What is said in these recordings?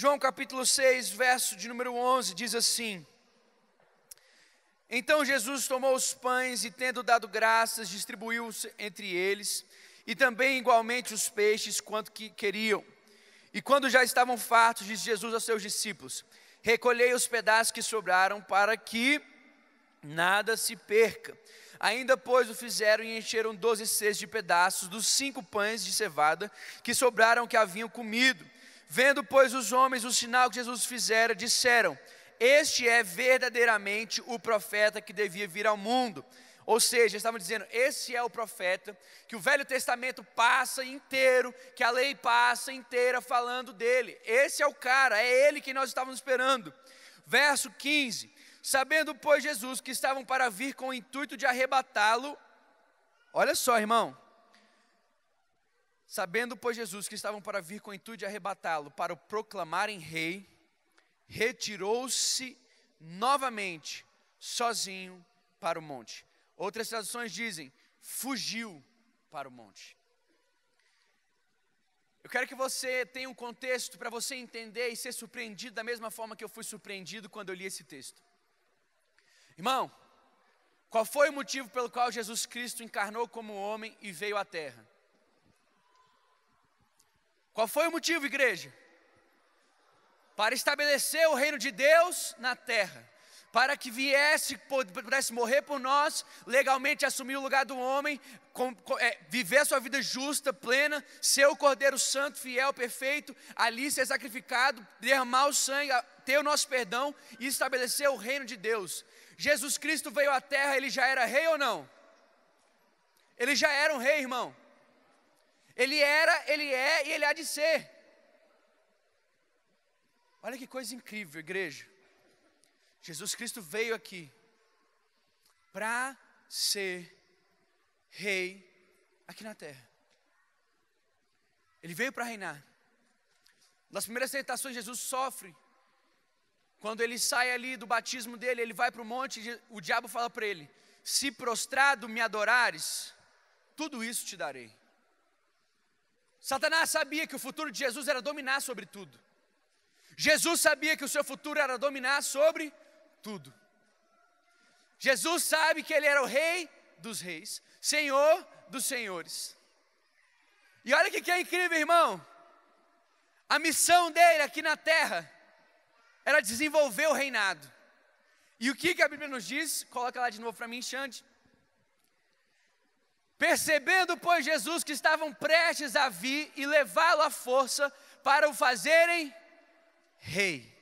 João capítulo 6, verso de número 11, diz assim: Então Jesus tomou os pães e, tendo dado graças, distribuiu-os entre eles, e também igualmente os peixes, quanto que queriam. E quando já estavam fartos, disse Jesus aos seus discípulos: Recolhei os pedaços que sobraram, para que nada se perca. Ainda, pois, o fizeram e encheram doze cestos de pedaços dos cinco pães de cevada que sobraram que haviam comido. Vendo, pois, os homens o sinal que Jesus fizera, disseram: Este é verdadeiramente o profeta que devia vir ao mundo. Ou seja, estavam dizendo: esse é o profeta que o Velho Testamento passa inteiro, que a lei passa inteira falando dele. Esse é o cara, é ele que nós estávamos esperando. Verso 15: Sabendo, pois, Jesus que estavam para vir com o intuito de arrebatá-lo, olha só, irmão, Sabendo, pois, Jesus que estavam para vir com o intuito de arrebatá-lo, para o proclamarem rei, retirou-se novamente, sozinho, para o monte. Outras traduções dizem, fugiu para o monte. Eu quero que você tenha um contexto para você entender e ser surpreendido da mesma forma que eu fui surpreendido quando eu li esse texto. Irmão, qual foi o motivo pelo qual Jesus Cristo encarnou como homem e veio à terra? Qual foi o motivo, igreja? Para estabelecer o reino de Deus na terra, para que viesse, pudesse morrer por nós, legalmente assumir o lugar do homem, com, com, é, viver a sua vida justa, plena, ser o Cordeiro Santo, fiel, perfeito, ali ser sacrificado, derramar o sangue, ter o nosso perdão e estabelecer o reino de Deus. Jesus Cristo veio à terra, ele já era rei ou não? Ele já era um rei, irmão. Ele era, ele é e ele há de ser. Olha que coisa incrível, igreja. Jesus Cristo veio aqui para ser rei aqui na terra. Ele veio para reinar. Nas primeiras tentações, Jesus sofre. Quando ele sai ali do batismo dele, ele vai para o monte, e o diabo fala para ele: Se prostrado me adorares, tudo isso te darei. Satanás sabia que o futuro de Jesus era dominar sobre tudo. Jesus sabia que o seu futuro era dominar sobre tudo. Jesus sabe que ele era o rei dos reis, senhor dos senhores. E olha que, que é incrível, irmão. A missão dele aqui na terra era desenvolver o reinado. E o que, que a Bíblia nos diz? Coloca lá de novo para mim, Xande. Percebendo, pois, Jesus que estavam prestes a vir e levá-lo à força para o fazerem rei.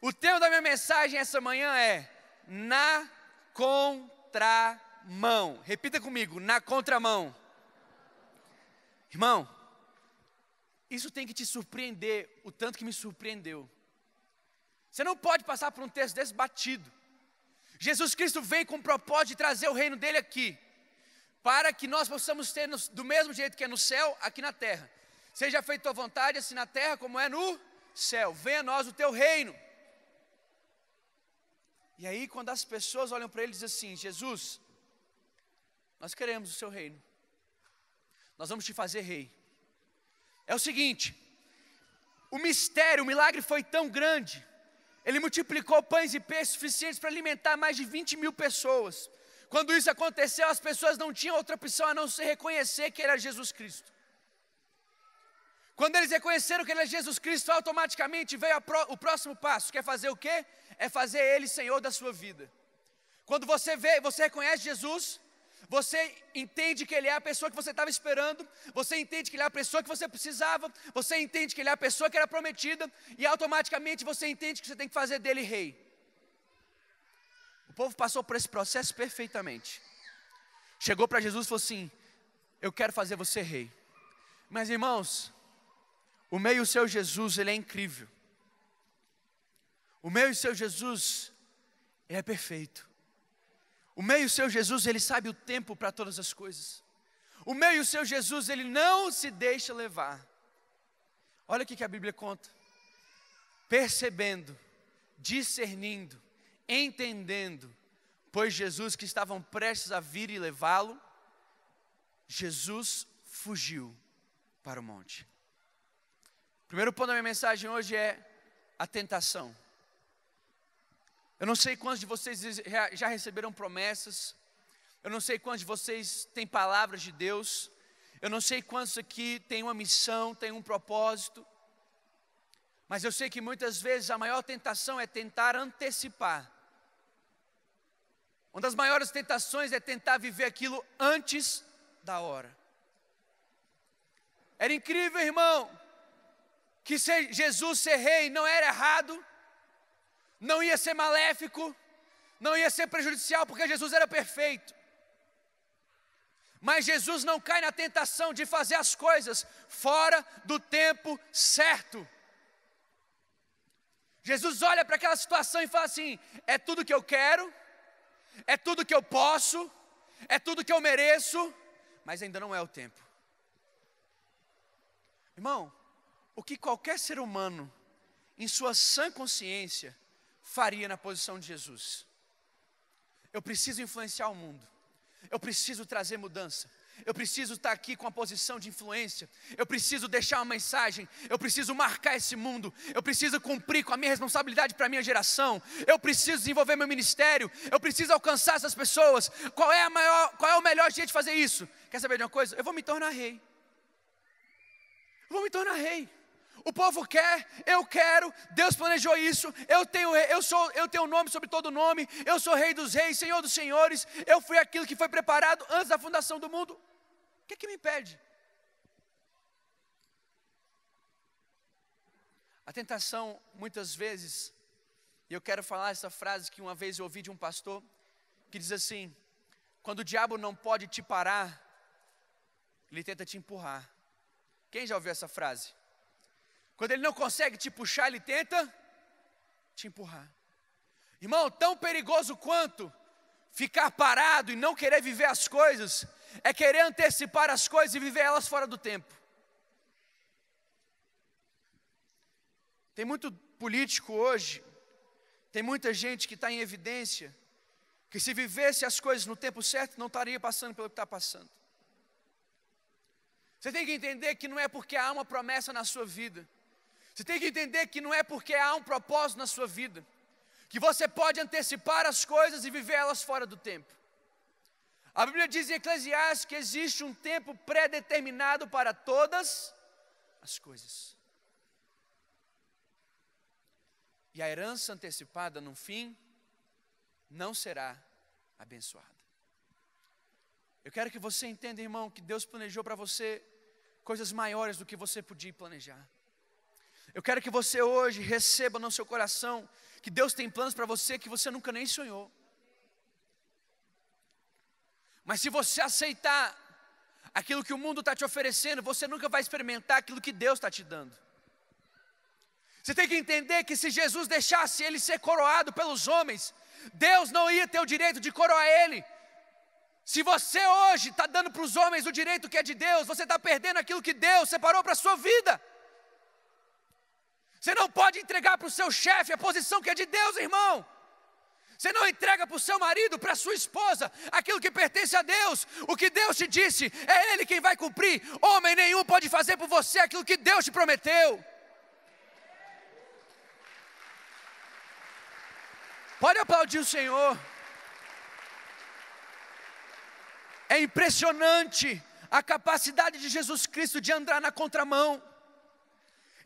O tema da minha mensagem essa manhã é na contramão. Repita comigo, na contramão. Irmão, isso tem que te surpreender o tanto que me surpreendeu. Você não pode passar por um texto desse batido. Jesus Cristo vem com o propósito de trazer o reino dele aqui para que nós possamos ter do mesmo jeito que é no céu, aqui na terra. Seja feita tua vontade, assim na terra como é no céu. Venha a nós o teu reino. E aí, quando as pessoas olham para ele e dizem assim: Jesus, nós queremos o seu reino, nós vamos te fazer rei. É o seguinte, o mistério, o milagre foi tão grande, ele multiplicou pães e peixes suficientes para alimentar mais de 20 mil pessoas. Quando isso aconteceu, as pessoas não tinham outra opção a não se reconhecer que ele era Jesus Cristo. Quando eles reconheceram que ele é Jesus Cristo, automaticamente veio pro, o próximo passo, que é fazer o quê? É fazer ele Senhor da sua vida. Quando você vê, você reconhece Jesus, você entende que ele é a pessoa que você estava esperando, você entende que ele é a pessoa que você precisava, você entende que ele é a pessoa que era prometida, e automaticamente você entende que você tem que fazer dele rei povo passou por esse processo perfeitamente. Chegou para Jesus e falou assim: Eu quero fazer você rei. Mas irmãos, o meio seu Jesus, ele é incrível. O meio seu Jesus, ele é perfeito. O meio seu Jesus, ele sabe o tempo para todas as coisas. O meio seu Jesus, ele não se deixa levar. Olha o que a Bíblia conta. Percebendo, discernindo, entendendo, pois Jesus que estavam prestes a vir e levá-lo, Jesus fugiu para o monte. O primeiro ponto da minha mensagem hoje é a tentação. Eu não sei quantos de vocês já receberam promessas, eu não sei quantos de vocês têm palavras de Deus, eu não sei quantos aqui têm uma missão, têm um propósito, mas eu sei que muitas vezes a maior tentação é tentar antecipar uma das maiores tentações é tentar viver aquilo antes da hora. Era incrível, irmão, que ser, Jesus ser rei não era errado, não ia ser maléfico, não ia ser prejudicial, porque Jesus era perfeito. Mas Jesus não cai na tentação de fazer as coisas fora do tempo certo. Jesus olha para aquela situação e fala assim: é tudo que eu quero é tudo que eu posso, é tudo que eu mereço, mas ainda não é o tempo. Irmão, o que qualquer ser humano, em sua sã consciência, faria na posição de Jesus? Eu preciso influenciar o mundo, eu preciso trazer mudança, eu preciso estar aqui com a posição de influência, eu preciso deixar uma mensagem, eu preciso marcar esse mundo, eu preciso cumprir com a minha responsabilidade para a minha geração, eu preciso desenvolver meu ministério, eu preciso alcançar essas pessoas. Qual é, a maior, qual é o melhor jeito de fazer isso? Quer saber de uma coisa? Eu vou me tornar rei. Eu vou me tornar rei. O povo quer, eu quero, Deus planejou isso. Eu tenho, eu sou, eu tenho nome sobre todo nome. Eu sou Rei dos Reis, Senhor dos Senhores. Eu fui aquilo que foi preparado antes da fundação do mundo que é que me impede? A tentação, muitas vezes, e eu quero falar essa frase que uma vez eu ouvi de um pastor, que diz assim: quando o diabo não pode te parar, ele tenta te empurrar. Quem já ouviu essa frase? Quando ele não consegue te puxar, ele tenta te empurrar. Irmão, tão perigoso quanto ficar parado e não querer viver as coisas é querer antecipar as coisas e viver elas fora do tempo. Tem muito político hoje, tem muita gente que está em evidência, que se vivesse as coisas no tempo certo, não estaria passando pelo que está passando. Você tem que entender que não é porque há uma promessa na sua vida. Você tem que entender que não é porque há um propósito na sua vida que você pode antecipar as coisas e viver elas fora do tempo. A Bíblia diz em Eclesiastes que existe um tempo pré-determinado para todas as coisas. E a herança antecipada no fim não será abençoada. Eu quero que você entenda, irmão, que Deus planejou para você coisas maiores do que você podia planejar. Eu quero que você hoje receba no seu coração que Deus tem planos para você que você nunca nem sonhou. Mas se você aceitar aquilo que o mundo está te oferecendo, você nunca vai experimentar aquilo que Deus está te dando. Você tem que entender que se Jesus deixasse ele ser coroado pelos homens, Deus não ia ter o direito de coroar ele. Se você hoje está dando para os homens o direito que é de Deus, você está perdendo aquilo que Deus separou para a sua vida. Você não pode entregar para o seu chefe a posição que é de Deus, irmão. Você não entrega para o seu marido, para a sua esposa, aquilo que pertence a Deus. O que Deus te disse, é Ele quem vai cumprir. Homem nenhum pode fazer por você aquilo que Deus te prometeu. Pode aplaudir o Senhor. É impressionante a capacidade de Jesus Cristo de andar na contramão.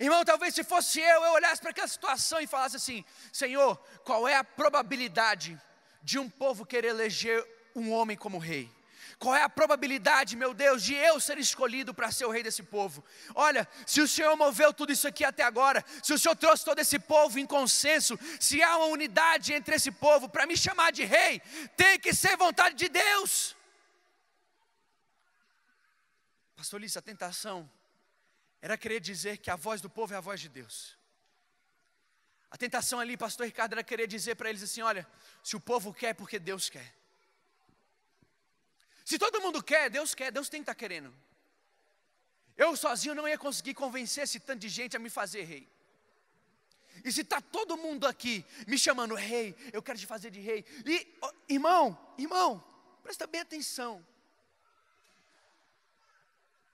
Irmão, talvez se fosse eu, eu olhasse para aquela situação e falasse assim: Senhor, qual é a probabilidade de um povo querer eleger um homem como rei? Qual é a probabilidade, meu Deus, de eu ser escolhido para ser o rei desse povo? Olha, se o Senhor moveu tudo isso aqui até agora, se o Senhor trouxe todo esse povo em consenso, se há uma unidade entre esse povo para me chamar de rei, tem que ser vontade de Deus. Pastor Lícia, a tentação era querer dizer que a voz do povo é a voz de Deus. A tentação ali, pastor Ricardo, era querer dizer para eles assim: olha, se o povo quer, é porque Deus quer. Se todo mundo quer, Deus quer, Deus tem que estar tá querendo. Eu sozinho não ia conseguir convencer esse tanto de gente a me fazer rei. E se está todo mundo aqui me chamando rei, eu quero te fazer de rei. E, oh, irmão, irmão, presta bem atenção.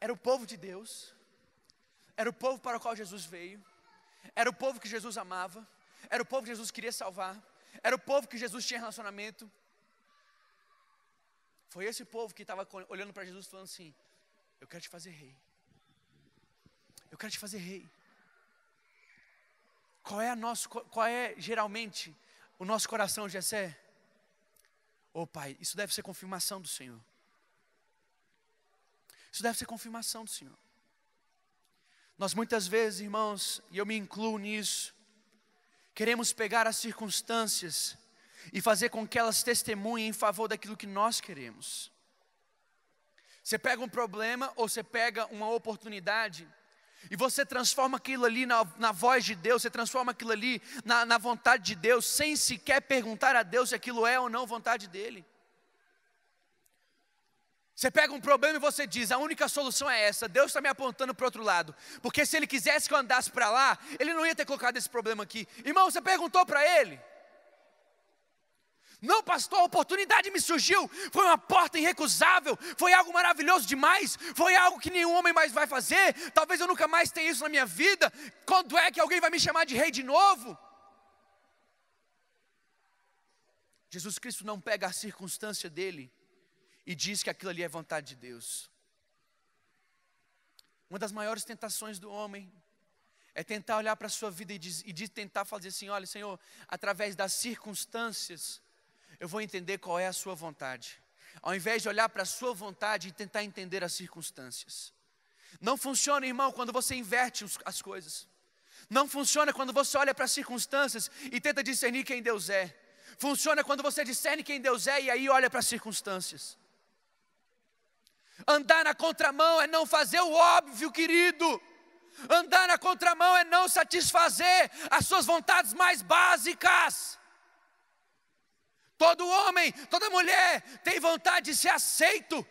Era o povo de Deus era o povo para o qual Jesus veio, era o povo que Jesus amava, era o povo que Jesus queria salvar, era o povo que Jesus tinha relacionamento. Foi esse povo que estava olhando para Jesus falando assim: Eu quero te fazer rei. Eu quero te fazer rei. Qual é a nosso, qual é geralmente o nosso coração, Jessé? Ô oh, Pai, isso deve ser confirmação do Senhor. Isso deve ser confirmação do Senhor. Nós muitas vezes, irmãos, e eu me incluo nisso, queremos pegar as circunstâncias e fazer com que elas testemunhem em favor daquilo que nós queremos. Você pega um problema ou você pega uma oportunidade e você transforma aquilo ali na, na voz de Deus, você transforma aquilo ali na, na vontade de Deus, sem sequer perguntar a Deus se aquilo é ou não vontade dEle. Você pega um problema e você diz: a única solução é essa. Deus está me apontando para o outro lado. Porque se Ele quisesse que eu andasse para lá, Ele não ia ter colocado esse problema aqui. Irmão, você perguntou para Ele? Não, pastor, a oportunidade me surgiu. Foi uma porta irrecusável. Foi algo maravilhoso demais. Foi algo que nenhum homem mais vai fazer. Talvez eu nunca mais tenha isso na minha vida. Quando é que alguém vai me chamar de rei de novo? Jesus Cristo não pega a circunstância dele e diz que aquilo ali é vontade de Deus. Uma das maiores tentações do homem é tentar olhar para a sua vida e, diz, e de tentar fazer assim: olha, Senhor, através das circunstâncias, eu vou entender qual é a sua vontade. Ao invés de olhar para a sua vontade e tentar entender as circunstâncias. Não funciona, irmão, quando você inverte as coisas. Não funciona quando você olha para as circunstâncias e tenta discernir quem Deus é. Funciona quando você discerne quem Deus é e aí olha para as circunstâncias. Andar na contramão é não fazer o óbvio, querido. Andar na contramão é não satisfazer as suas vontades mais básicas. Todo homem, toda mulher tem vontade de ser aceito,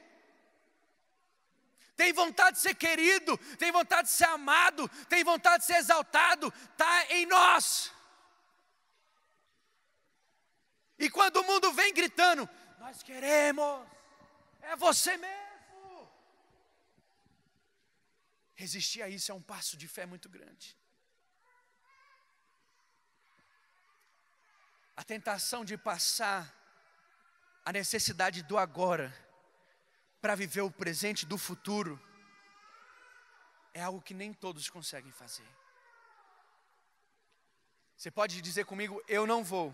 tem vontade de ser querido, tem vontade de ser amado, tem vontade de ser exaltado, está em nós. E quando o mundo vem gritando, nós queremos, é você mesmo. Resistir a isso é um passo de fé muito grande. A tentação de passar a necessidade do agora para viver o presente do futuro é algo que nem todos conseguem fazer. Você pode dizer comigo, eu não vou.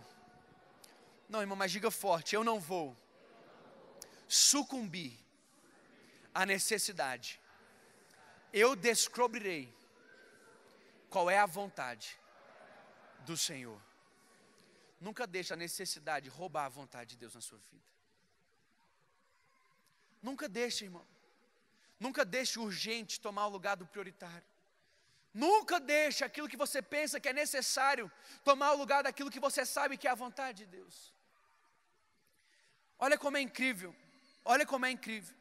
Não, irmão, mas diga forte, eu não vou sucumbir à necessidade eu descobrirei qual é a vontade do Senhor. Nunca deixe a necessidade roubar a vontade de Deus na sua vida. Nunca deixe, irmão. Nunca deixe o urgente tomar o lugar do prioritário. Nunca deixe aquilo que você pensa que é necessário tomar o lugar daquilo que você sabe que é a vontade de Deus. Olha como é incrível. Olha como é incrível.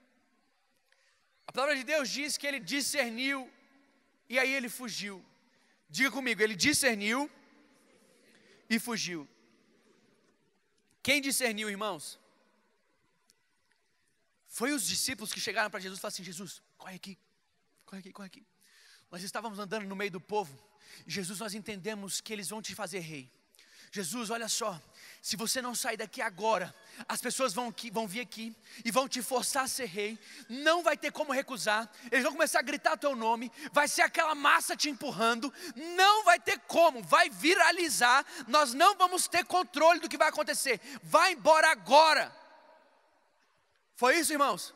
A palavra de Deus diz que ele discerniu e aí ele fugiu. Diga comigo, ele discerniu e fugiu. Quem discerniu, irmãos? Foi os discípulos que chegaram para Jesus e falaram assim: Jesus, corre aqui, corre aqui, corre aqui. Nós estávamos andando no meio do povo, e Jesus, nós entendemos que eles vão te fazer rei. Jesus, olha só, se você não sair daqui agora, as pessoas vão, aqui, vão vir aqui e vão te forçar a ser rei, não vai ter como recusar, eles vão começar a gritar teu nome, vai ser aquela massa te empurrando, não vai ter como, vai viralizar, nós não vamos ter controle do que vai acontecer, vai embora agora. Foi isso, irmãos?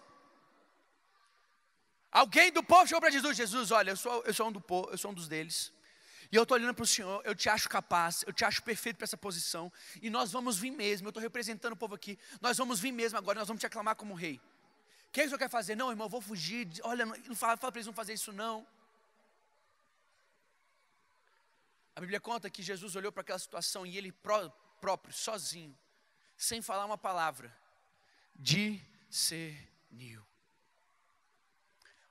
Alguém do povo chegou para Jesus, Jesus, olha, eu sou, eu sou um do povo, eu sou um dos deles. E eu estou olhando para o Senhor, eu te acho capaz, eu te acho perfeito para essa posição, e nós vamos vir mesmo, eu estou representando o povo aqui, nós vamos vir mesmo agora, nós vamos te aclamar como rei. O que, é que o Senhor quer fazer? Não, irmão, eu vou fugir, olha, não fala, fala para eles não fazer isso não. A Bíblia conta que Jesus olhou para aquela situação e ele pró, próprio, sozinho, sem falar uma palavra, discerniu.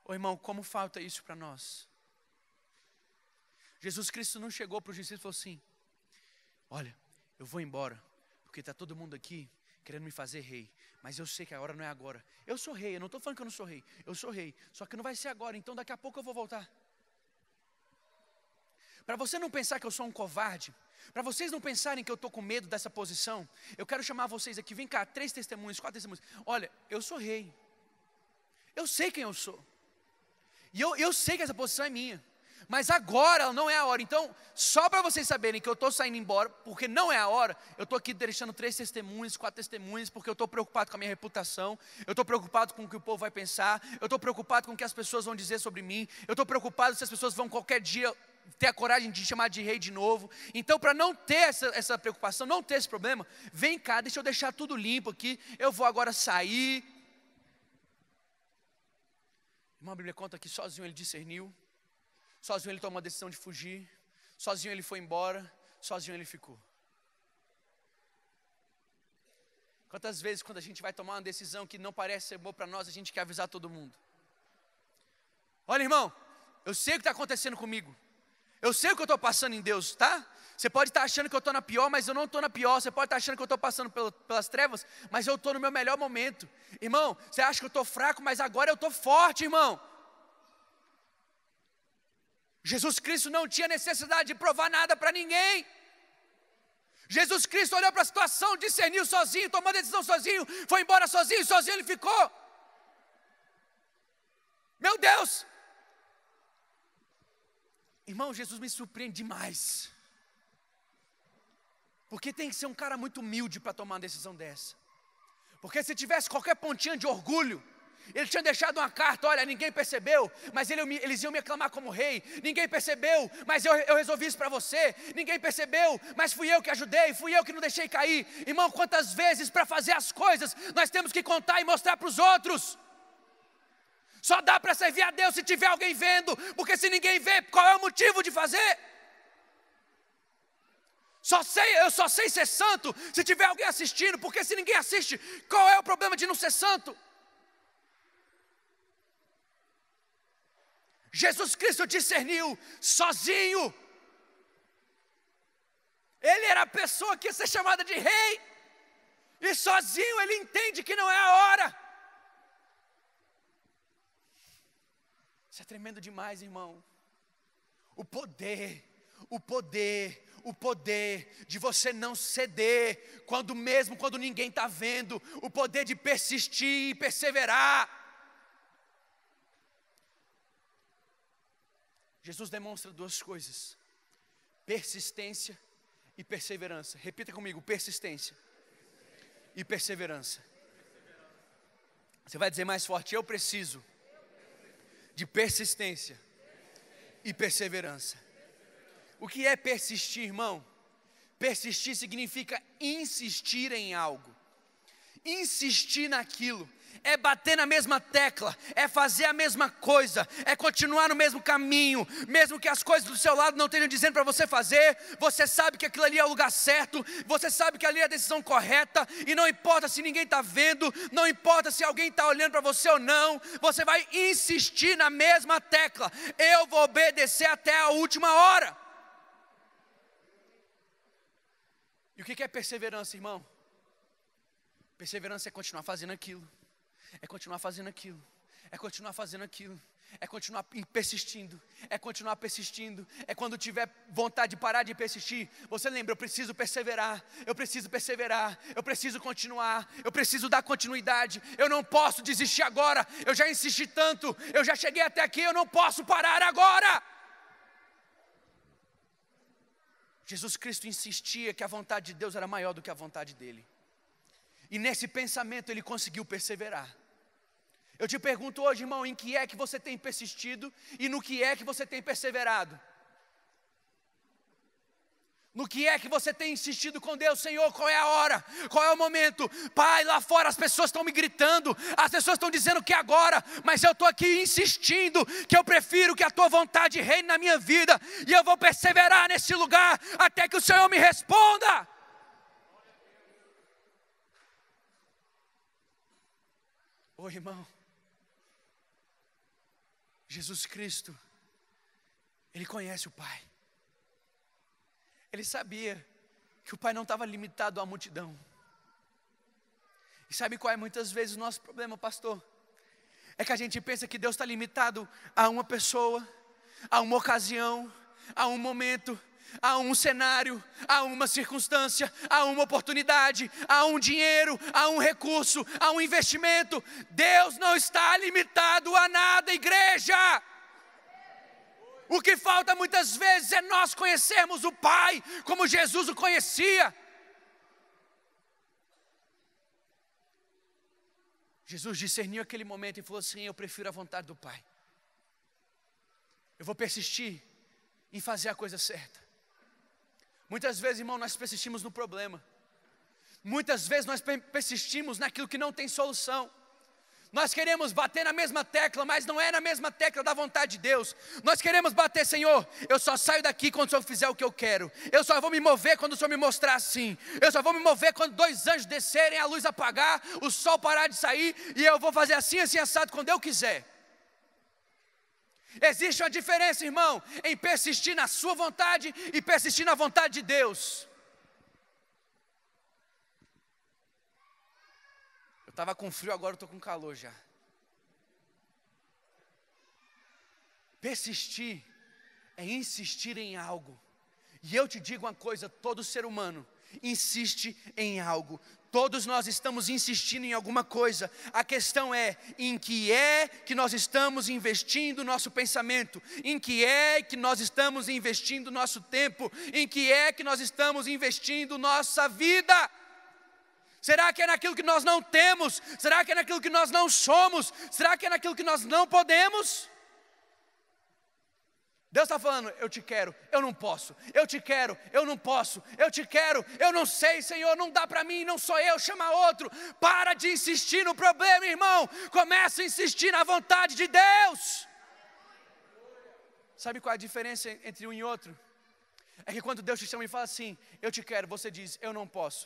Ô irmão, como falta isso para nós? Jesus Cristo não chegou para os discípulos e falou assim: Olha, eu vou embora, porque está todo mundo aqui querendo me fazer rei, mas eu sei que a hora não é agora. Eu sou rei, eu não estou falando que eu não sou rei, eu sou rei, só que não vai ser agora, então daqui a pouco eu vou voltar. Para você não pensar que eu sou um covarde, para vocês não pensarem que eu estou com medo dessa posição, eu quero chamar vocês aqui, vem cá, três testemunhos, quatro testemunhos. Olha, eu sou rei, eu sei quem eu sou, e eu, eu sei que essa posição é minha. Mas agora não é a hora. Então, só para vocês saberem que eu estou saindo embora, porque não é a hora, eu estou aqui deixando três testemunhos, quatro testemunhos, porque eu estou preocupado com a minha reputação, eu estou preocupado com o que o povo vai pensar, eu estou preocupado com o que as pessoas vão dizer sobre mim, eu estou preocupado se as pessoas vão qualquer dia ter a coragem de chamar de rei de novo. Então, para não ter essa, essa preocupação, não ter esse problema, vem cá, deixa eu deixar tudo limpo aqui, eu vou agora sair. Irmão, a Bíblia conta que sozinho ele discerniu Sozinho ele tomou a decisão de fugir, sozinho ele foi embora, sozinho ele ficou. Quantas vezes, quando a gente vai tomar uma decisão que não parece ser boa para nós, a gente quer avisar todo mundo? Olha, irmão, eu sei o que está acontecendo comigo, eu sei o que eu estou passando em Deus, tá? Você pode estar tá achando que eu estou na pior, mas eu não estou na pior. Você pode estar tá achando que eu estou passando pelas trevas, mas eu estou no meu melhor momento. Irmão, você acha que eu estou fraco, mas agora eu estou forte, irmão. Jesus Cristo não tinha necessidade de provar nada para ninguém. Jesus Cristo olhou para a situação, discerniu sozinho, tomou a decisão sozinho, foi embora sozinho, sozinho ele ficou. Meu Deus! Irmão, Jesus me surpreende demais. Porque tem que ser um cara muito humilde para tomar uma decisão dessa. Porque se tivesse qualquer pontinha de orgulho, ele tinha deixado uma carta, olha, ninguém percebeu, mas ele, eles iam me aclamar como rei. Ninguém percebeu, mas eu, eu resolvi isso para você. Ninguém percebeu, mas fui eu que ajudei, fui eu que não deixei cair. Irmão, quantas vezes para fazer as coisas nós temos que contar e mostrar para os outros? Só dá para servir a Deus se tiver alguém vendo, porque se ninguém vê, qual é o motivo de fazer? Só sei, eu só sei ser santo se tiver alguém assistindo, porque se ninguém assiste, qual é o problema de não ser santo? Jesus Cristo discerniu sozinho. Ele era a pessoa que ia ser chamada de rei, e sozinho ele entende que não é a hora. Isso é tremendo demais, irmão. O poder, o poder, o poder de você não ceder, quando mesmo quando ninguém está vendo, o poder de persistir e perseverar. Jesus demonstra duas coisas: persistência e perseverança. Repita comigo: persistência e perseverança. Você vai dizer mais forte: eu preciso de persistência e perseverança. O que é persistir, irmão? Persistir significa insistir em algo, insistir naquilo, é bater na mesma tecla, é fazer a mesma coisa, é continuar no mesmo caminho, mesmo que as coisas do seu lado não estejam dizendo para você fazer, você sabe que aquilo ali é o lugar certo, você sabe que ali é a decisão correta, e não importa se ninguém está vendo, não importa se alguém está olhando para você ou não, você vai insistir na mesma tecla, eu vou obedecer até a última hora. E o que é perseverança, irmão? Perseverança é continuar fazendo aquilo é continuar fazendo aquilo, é continuar fazendo aquilo, é continuar persistindo, é continuar persistindo, é quando tiver vontade de parar de persistir, você lembra, eu preciso perseverar, eu preciso perseverar, eu preciso continuar, eu preciso dar continuidade, eu não posso desistir agora, eu já insisti tanto, eu já cheguei até aqui, eu não posso parar agora. Jesus Cristo insistia que a vontade de Deus era maior do que a vontade dele. E nesse pensamento ele conseguiu perseverar. Eu te pergunto hoje, irmão, em que é que você tem persistido e no que é que você tem perseverado? No que é que você tem insistido com Deus, Senhor? Qual é a hora? Qual é o momento? Pai, lá fora as pessoas estão me gritando, as pessoas estão dizendo que é agora, mas eu estou aqui insistindo que eu prefiro que a tua vontade reine na minha vida e eu vou perseverar nesse lugar até que o Senhor me responda. Ô irmão, Jesus Cristo, ele conhece o Pai. Ele sabia que o Pai não estava limitado à multidão. E sabe qual é muitas vezes o nosso problema, pastor? É que a gente pensa que Deus está limitado a uma pessoa, a uma ocasião, a um momento a um cenário, a uma circunstância, a uma oportunidade, a um dinheiro, a um recurso, a um investimento. Deus não está limitado a nada, igreja. O que falta muitas vezes é nós conhecermos o Pai como Jesus o conhecia. Jesus discerniu aquele momento e falou assim: Eu prefiro a vontade do Pai. Eu vou persistir em fazer a coisa certa. Muitas vezes, irmão, nós persistimos no problema. Muitas vezes nós persistimos naquilo que não tem solução. Nós queremos bater na mesma tecla, mas não é na mesma tecla da vontade de Deus. Nós queremos bater, Senhor, eu só saio daqui quando o Senhor fizer o que eu quero. Eu só vou me mover quando o Senhor me mostrar assim. Eu só vou me mover quando dois anjos descerem, a luz apagar, o sol parar de sair, e eu vou fazer assim, assim, assado, quando eu quiser. Existe uma diferença, irmão, em persistir na sua vontade e persistir na vontade de Deus. Eu estava com frio, agora estou com calor já. Persistir é insistir em algo. E eu te digo uma coisa: todo ser humano insiste em algo, Todos nós estamos insistindo em alguma coisa. A questão é em que é que nós estamos investindo nosso pensamento, em que é que nós estamos investindo nosso tempo, em que é que nós estamos investindo nossa vida. Será que é naquilo que nós não temos? Será que é naquilo que nós não somos? Será que é naquilo que nós não podemos? Deus está falando: eu te quero, eu não posso, eu te quero, eu não posso, eu te quero, eu não sei, Senhor, não dá para mim, não sou eu, chama outro. Para de insistir no problema, irmão, começa a insistir na vontade de Deus. Sabe qual é a diferença entre um e outro? É que quando Deus te chama e fala assim: eu te quero, você diz: eu não posso.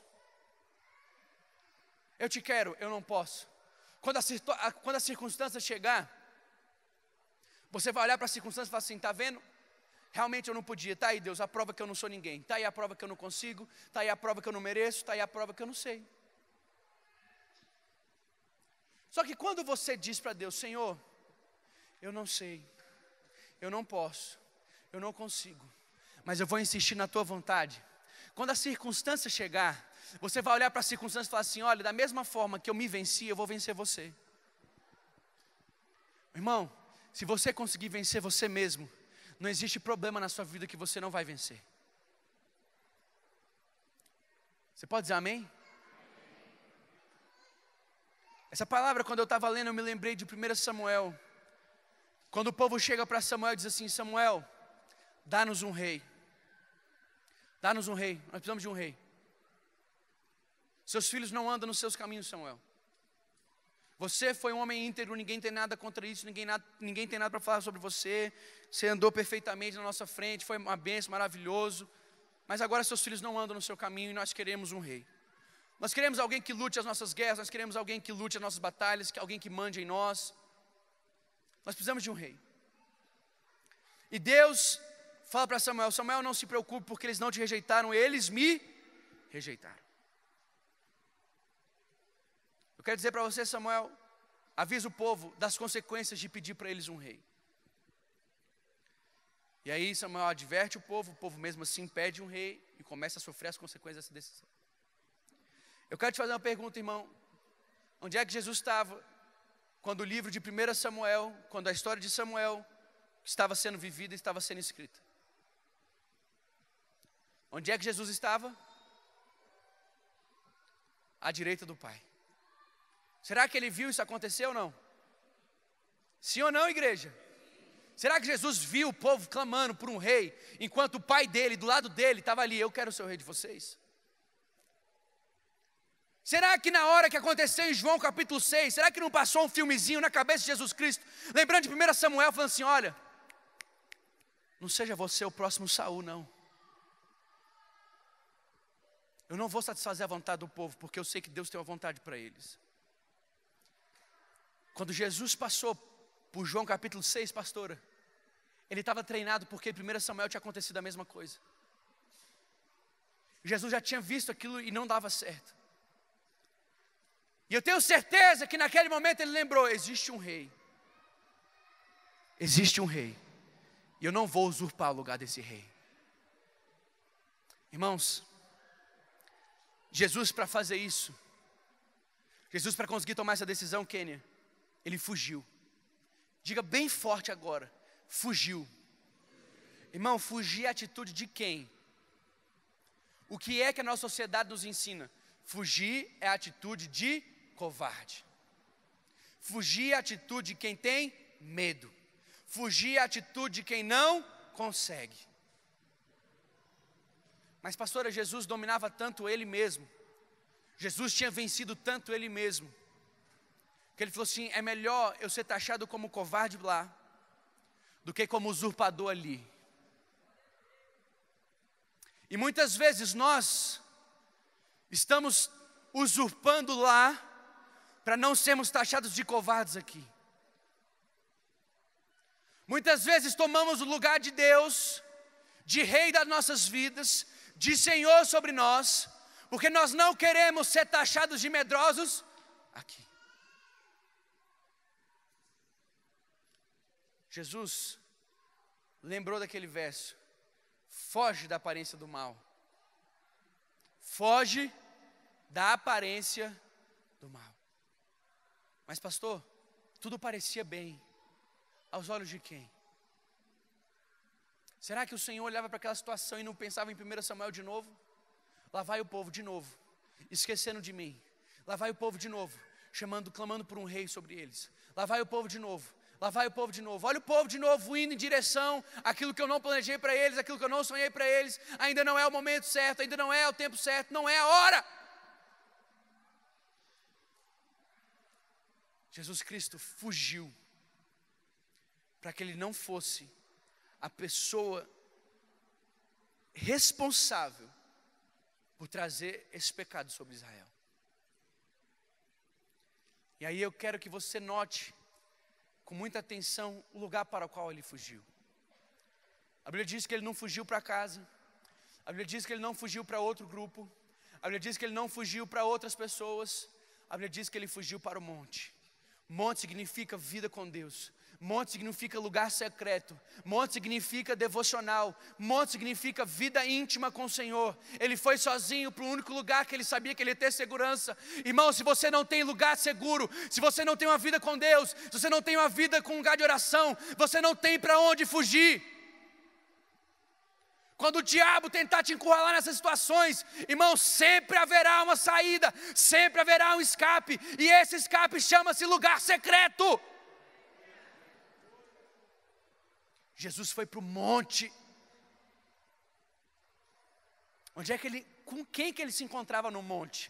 Eu te quero, eu não posso. Quando a, quando a circunstância chegar, você vai olhar para as circunstâncias e falar assim: está vendo? Realmente eu não podia. Está aí, Deus, a prova que eu não sou ninguém. Está aí a prova que eu não consigo. Está aí a prova que eu não mereço. Está aí a prova que eu não sei. Só que quando você diz para Deus: Senhor, eu não sei, eu não posso, eu não consigo, mas eu vou insistir na tua vontade. Quando a circunstância chegar, você vai olhar para a circunstância e falar assim: olha, da mesma forma que eu me venci, eu vou vencer você. Irmão, se você conseguir vencer você mesmo, não existe problema na sua vida que você não vai vencer. Você pode dizer amém? Essa palavra, quando eu estava lendo, eu me lembrei de 1 Samuel. Quando o povo chega para Samuel e diz assim: Samuel, dá-nos um rei. Dá-nos um rei, nós precisamos de um rei. Seus filhos não andam nos seus caminhos, Samuel. Você foi um homem íntegro, ninguém tem nada contra isso, ninguém, nada, ninguém tem nada para falar sobre você. Você andou perfeitamente na nossa frente, foi uma bênção, maravilhoso. Mas agora seus filhos não andam no seu caminho e nós queremos um rei. Nós queremos alguém que lute as nossas guerras, nós queremos alguém que lute as nossas batalhas, alguém que mande em nós. Nós precisamos de um rei. E Deus fala para Samuel: Samuel, não se preocupe, porque eles não te rejeitaram, eles me rejeitaram. Eu quero dizer para você, Samuel, avisa o povo das consequências de pedir para eles um rei. E aí Samuel adverte o povo, o povo mesmo assim pede um rei e começa a sofrer as consequências dessa decisão. Eu quero te fazer uma pergunta, irmão. Onde é que Jesus estava quando o livro de 1 Samuel, quando a história de Samuel estava sendo vivida e estava sendo escrita? Onde é que Jesus estava? À direita do Pai. Será que ele viu isso acontecer ou não? Sim ou não, igreja? Será que Jesus viu o povo clamando por um rei, enquanto o pai dele, do lado dele, estava ali: Eu quero ser o rei de vocês? Será que na hora que aconteceu em João capítulo 6, será que não passou um filmezinho na cabeça de Jesus Cristo, lembrando de 1 Samuel, falando assim: Olha, não seja você o próximo Saul, não. Eu não vou satisfazer a vontade do povo, porque eu sei que Deus tem uma vontade para eles. Quando Jesus passou por João capítulo 6, pastora, ele estava treinado porque em 1 Samuel tinha acontecido a mesma coisa. Jesus já tinha visto aquilo e não dava certo. E eu tenho certeza que naquele momento ele lembrou: existe um rei. Existe um rei. E eu não vou usurpar o lugar desse rei. Irmãos, Jesus para fazer isso, Jesus para conseguir tomar essa decisão, Kênia, ele fugiu. Diga bem forte agora: fugiu. Irmão, fugir é a atitude de quem? O que é que a nossa sociedade nos ensina? Fugir é a atitude de covarde. Fugir é a atitude de quem tem medo. Fugir é a atitude de quem não consegue. Mas, pastora, Jesus dominava tanto ele mesmo. Jesus tinha vencido tanto ele mesmo que ele falou assim: é melhor eu ser taxado como covarde lá, do que como usurpador ali. E muitas vezes nós estamos usurpando lá, para não sermos taxados de covardes aqui. Muitas vezes tomamos o lugar de Deus, de Rei das nossas vidas, de Senhor sobre nós, porque nós não queremos ser taxados de medrosos aqui. Jesus lembrou daquele verso: foge da aparência do mal. Foge da aparência do mal. Mas, pastor, tudo parecia bem. Aos olhos de quem? Será que o Senhor olhava para aquela situação e não pensava em 1 Samuel de novo? Lá vai o povo de novo, esquecendo de mim. Lá vai o povo de novo, chamando, clamando por um rei sobre eles. Lá vai o povo de novo, Lá vai o povo de novo. Olha o povo de novo indo em direção àquilo que eu não planejei para eles, aquilo que eu não sonhei para eles. Ainda não é o momento certo, ainda não é o tempo certo, não é a hora. Jesus Cristo fugiu para que ele não fosse a pessoa responsável por trazer esse pecado sobre Israel. E aí eu quero que você note com muita atenção o lugar para o qual ele fugiu. A Bíblia diz que ele não fugiu para casa, a Bíblia diz que ele não fugiu para outro grupo, a Bíblia diz que ele não fugiu para outras pessoas, a Bíblia diz que ele fugiu para o monte. Monte significa vida com Deus, Monte significa lugar secreto, monte significa devocional, monte significa vida íntima com o Senhor. Ele foi sozinho para o único lugar que ele sabia que ele ia ter segurança. Irmão, se você não tem lugar seguro, se você não tem uma vida com Deus, se você não tem uma vida com um lugar de oração, você não tem para onde fugir. Quando o diabo tentar te encurralar nessas situações, irmão, sempre haverá uma saída, sempre haverá um escape, e esse escape chama-se lugar secreto. Jesus foi para o monte. Onde é que ele, com quem que ele se encontrava no monte?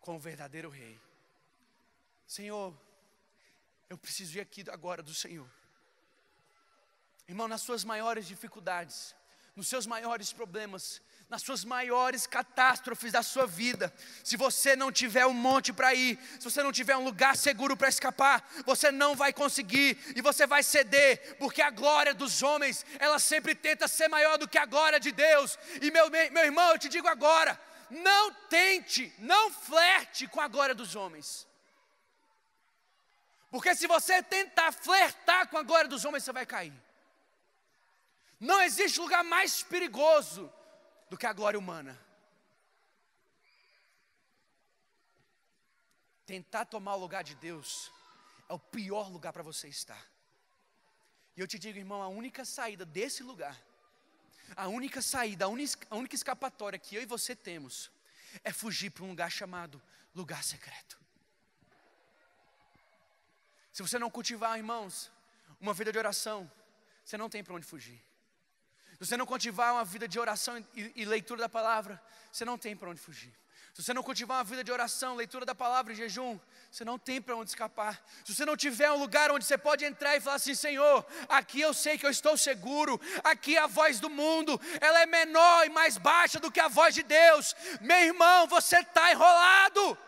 Com o verdadeiro rei. Senhor, eu preciso ir aqui agora do Senhor. Irmão, nas suas maiores dificuldades, nos seus maiores problemas, nas suas maiores catástrofes da sua vida, se você não tiver um monte para ir, se você não tiver um lugar seguro para escapar, você não vai conseguir e você vai ceder, porque a glória dos homens, ela sempre tenta ser maior do que a glória de Deus. E meu, meu irmão, eu te digo agora, não tente, não flerte com a glória dos homens. Porque se você tentar flertar com a glória dos homens, você vai cair. Não existe lugar mais perigoso do que a glória humana. Tentar tomar o lugar de Deus é o pior lugar para você estar. E eu te digo, irmão, a única saída desse lugar, a única saída, a única, a única escapatória que eu e você temos, é fugir para um lugar chamado lugar secreto. Se você não cultivar, irmãos, uma vida de oração, você não tem para onde fugir. Se você não cultivar uma vida de oração e, e leitura da palavra, você não tem para onde fugir. Se você não cultivar uma vida de oração, leitura da palavra e jejum, você não tem para onde escapar. Se você não tiver um lugar onde você pode entrar e falar assim: Senhor, aqui eu sei que eu estou seguro, aqui é a voz do mundo, ela é menor e mais baixa do que a voz de Deus. Meu irmão, você está enrolado.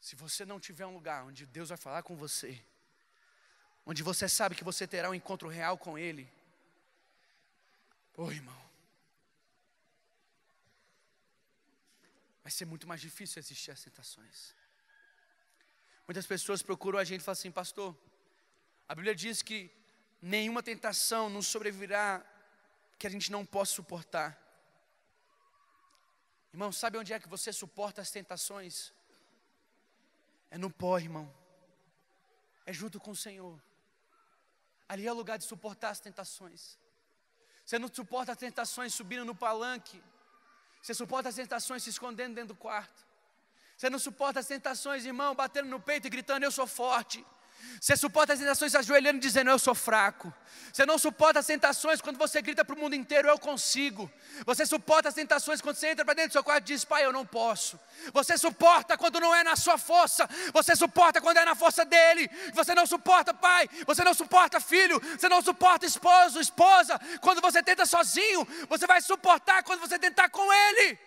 Se você não tiver um lugar onde Deus vai falar com você, onde você sabe que você terá um encontro real com Ele. Ô oh, irmão, vai ser muito mais difícil resistir às tentações. Muitas pessoas procuram a gente e falam assim, pastor, a Bíblia diz que nenhuma tentação nos sobrevirá que a gente não possa suportar. Irmão, sabe onde é que você suporta as tentações? É no pó, irmão. É junto com o Senhor. Ali é o lugar de suportar as tentações. Você não suporta as tentações subindo no palanque. Você suporta as tentações se escondendo dentro do quarto. Você não suporta as tentações, irmão, batendo no peito e gritando: Eu sou forte. Você suporta as tentações ajoelhando e dizendo eu sou fraco. Você não suporta as tentações quando você grita para o mundo inteiro eu consigo. Você suporta as tentações quando você entra para dentro do seu quarto e diz pai eu não posso. Você suporta quando não é na sua força. Você suporta quando é na força dele. Você não suporta pai. Você não suporta filho. Você não suporta esposo, esposa. Quando você tenta sozinho, você vai suportar quando você tentar com ele.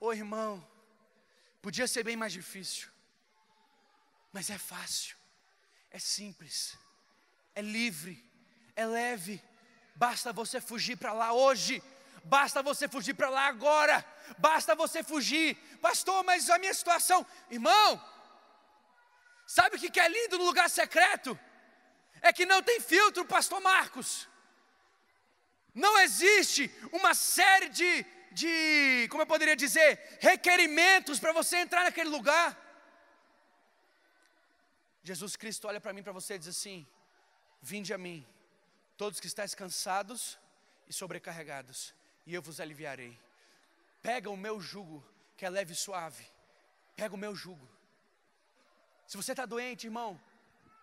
Ô oh, irmão, Podia ser bem mais difícil, mas é fácil, é simples, é livre, é leve. Basta você fugir para lá hoje, basta você fugir para lá agora, basta você fugir, pastor. Mas a minha situação, irmão, sabe o que é lindo no lugar secreto? É que não tem filtro, pastor Marcos. Não existe uma série de de, como eu poderia dizer, requerimentos para você entrar naquele lugar. Jesus Cristo olha para mim, para você e diz assim: Vinde a mim, todos que estáis cansados e sobrecarregados, e eu vos aliviarei. Pega o meu jugo, que é leve e suave. Pega o meu jugo. Se você está doente, irmão,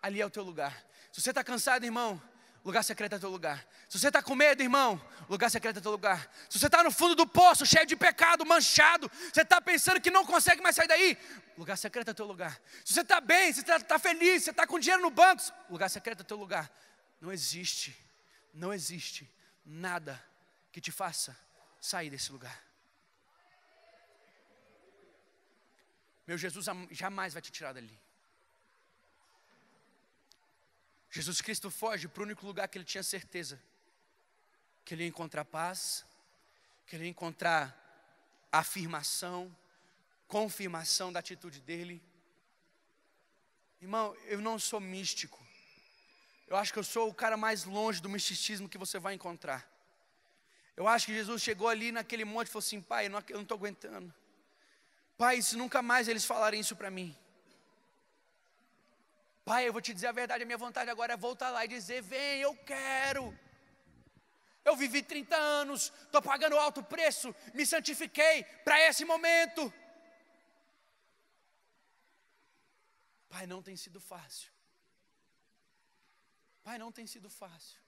ali é o teu lugar. Se você está cansado, irmão, lugar secreto é teu lugar. Se você está com medo, irmão, lugar secreto é teu lugar. Se você está no fundo do poço, cheio de pecado, manchado, você está pensando que não consegue mais sair daí, lugar secreto é teu lugar. Se você está bem, se você está tá feliz, se você está com dinheiro no banco, lugar secreto é teu lugar. Não existe, não existe nada que te faça sair desse lugar. Meu Jesus jamais vai te tirar dali. Jesus Cristo foge para o único lugar que ele tinha certeza: que ele ia encontrar paz, que ele ia encontrar afirmação, confirmação da atitude dele. Irmão, eu não sou místico. Eu acho que eu sou o cara mais longe do misticismo que você vai encontrar. Eu acho que Jesus chegou ali naquele monte e falou assim: Pai, eu não estou aguentando. Pai, se nunca mais eles falarem isso para mim. Pai, eu vou te dizer a verdade, a minha vontade agora é voltar lá e dizer: vem, eu quero. Eu vivi 30 anos, estou pagando alto preço, me santifiquei para esse momento. Pai, não tem sido fácil. Pai, não tem sido fácil.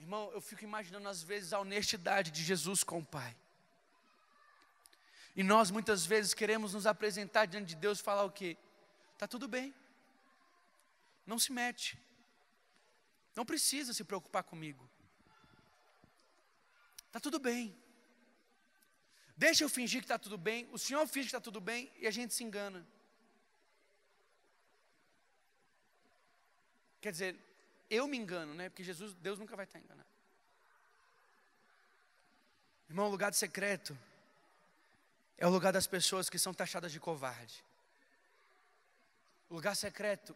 Irmão, eu fico imaginando às vezes a honestidade de Jesus com o Pai. E nós muitas vezes queremos nos apresentar diante de Deus e falar o quê? Tá tudo bem. Não se mete. Não precisa se preocupar comigo. Tá tudo bem. Deixa eu fingir que está tudo bem, o Senhor finge que está tudo bem e a gente se engana. Quer dizer, eu me engano, né? Porque Jesus, Deus nunca vai estar tá enganado. Irmão, o lugar secreto é o lugar das pessoas que são taxadas de covarde. O lugar secreto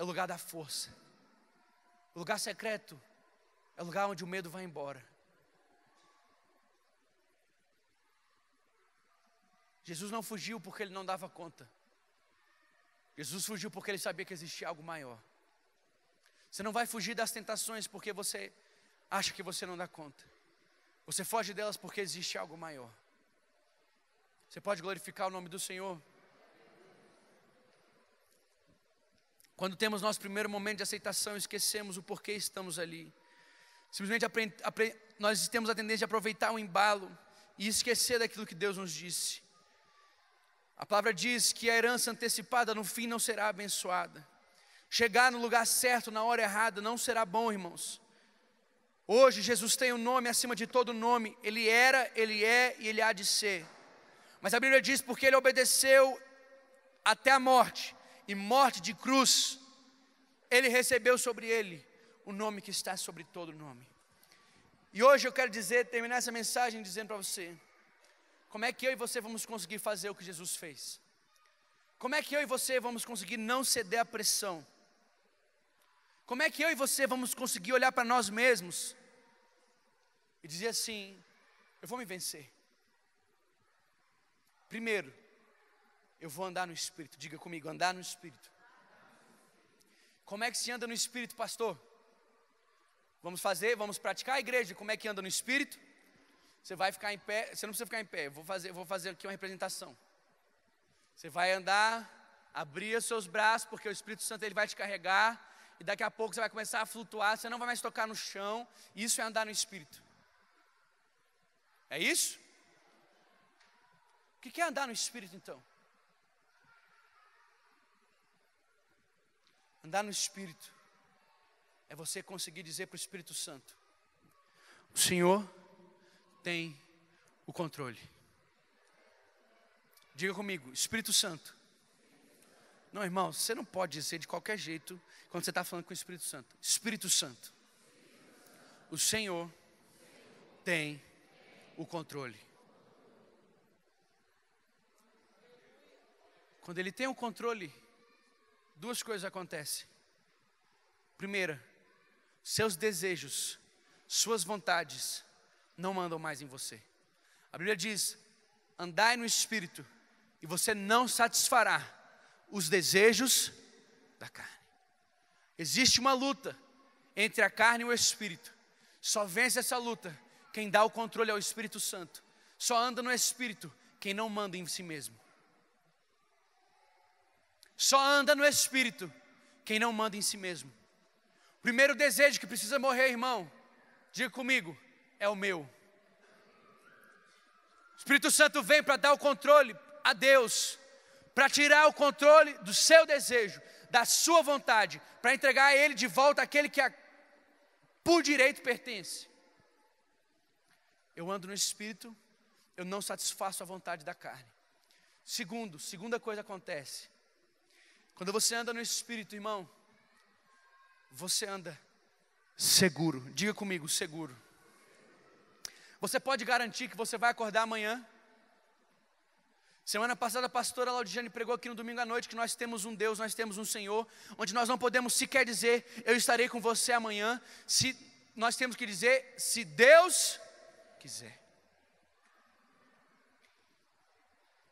é o lugar da força. O lugar secreto é o lugar onde o medo vai embora. Jesus não fugiu porque ele não dava conta. Jesus fugiu porque ele sabia que existia algo maior. Você não vai fugir das tentações porque você acha que você não dá conta. Você foge delas porque existe algo maior. Você pode glorificar o nome do Senhor Quando temos nosso primeiro momento de aceitação, esquecemos o porquê estamos ali. Simplesmente nós temos a tendência de aproveitar o embalo e esquecer daquilo que Deus nos disse. A palavra diz que a herança antecipada no fim não será abençoada. Chegar no lugar certo na hora errada não será bom, irmãos. Hoje Jesus tem um nome acima de todo nome. Ele era, ele é e ele há de ser. Mas a Bíblia diz porque ele obedeceu até a morte e morte de cruz, ele recebeu sobre ele o nome que está sobre todo nome. E hoje eu quero dizer, terminar essa mensagem dizendo para você: como é que eu e você vamos conseguir fazer o que Jesus fez? Como é que eu e você vamos conseguir não ceder à pressão? Como é que eu e você vamos conseguir olhar para nós mesmos e dizer assim: eu vou me vencer? Primeiro, eu vou andar no Espírito. Diga comigo, andar no Espírito. Como é que se anda no Espírito, pastor? Vamos fazer, vamos praticar a igreja. Como é que anda no Espírito? Você vai ficar em pé, você não precisa ficar em pé. Eu vou fazer, vou fazer aqui uma representação. Você vai andar, abrir os seus braços, porque o Espírito Santo ele vai te carregar. E daqui a pouco você vai começar a flutuar, você não vai mais tocar no chão. Isso é andar no Espírito. É isso? O que é andar no Espírito então? Andar no Espírito é você conseguir dizer para o Espírito Santo: O Senhor tem o controle. Diga comigo, Espírito Santo. Não, irmão, você não pode dizer de qualquer jeito quando você está falando com o Espírito Santo. Espírito Santo, o Senhor tem o controle. Quando Ele tem o controle, duas coisas acontecem. Primeira, seus desejos, suas vontades não mandam mais em você. A Bíblia diz: andai no espírito, e você não satisfará os desejos da carne. Existe uma luta entre a carne e o espírito. Só vence essa luta quem dá o controle ao Espírito Santo. Só anda no espírito quem não manda em si mesmo. Só anda no espírito quem não manda em si mesmo. Primeiro desejo que precisa morrer, irmão, diga comigo, é o meu. O Espírito Santo vem para dar o controle a Deus, para tirar o controle do seu desejo, da sua vontade, para entregar a Ele de volta aquele que a, por direito pertence. Eu ando no Espírito, eu não satisfaço a vontade da carne. Segundo, segunda coisa acontece, quando você anda no Espírito, irmão, você anda seguro. Diga comigo, seguro. Você pode garantir que você vai acordar amanhã? Semana passada a pastora Laudiane pregou aqui no domingo à noite que nós temos um Deus, nós temos um Senhor, onde nós não podemos sequer dizer eu estarei com você amanhã, se nós temos que dizer se Deus quiser.